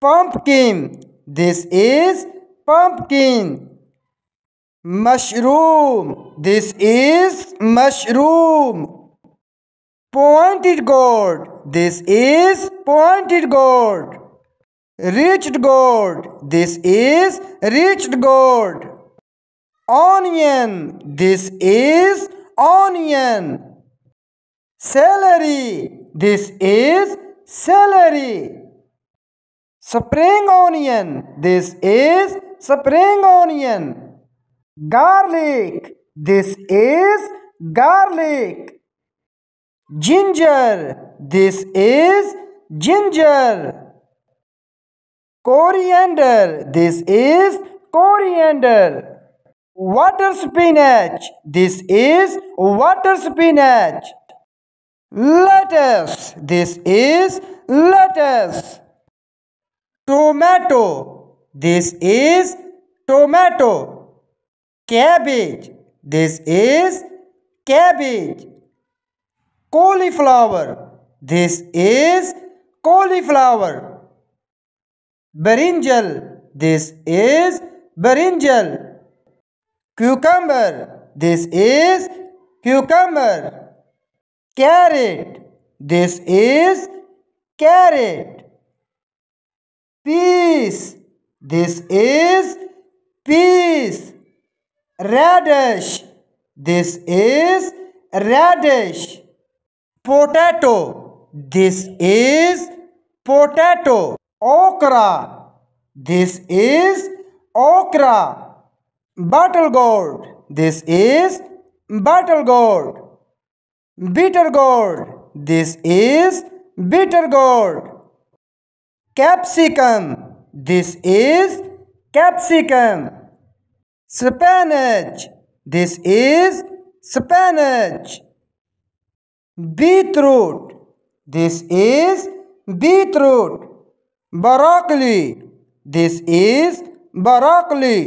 pumpkin. This is pumpkin. Mushroom. This is mushroom. Pointed gourd. This is pointed gourd. Reached gourd. This is reached gourd. Onion. This is onion. Celery. This is celery spring onion. This is spring onion. Garlic. This is garlic. Ginger. This is ginger. Coriander. This is coriander. Water spinach. This is water spinach. Lettuce. This is lettuce tomato this is tomato cabbage this is cabbage cauliflower this is cauliflower beringel this is beringel cucumber this is cucumber carrot this is carrot peas. This is peas. Radish. This is radish. Potato. This is potato. Okra. This is okra. Battlegold. This is battlegold. Bitter gourd. This is bitter gourd capsicum. This is capsicum. Spinach. This is spinach. Beetroot. This is beetroot. Broccoli. This is broccoli.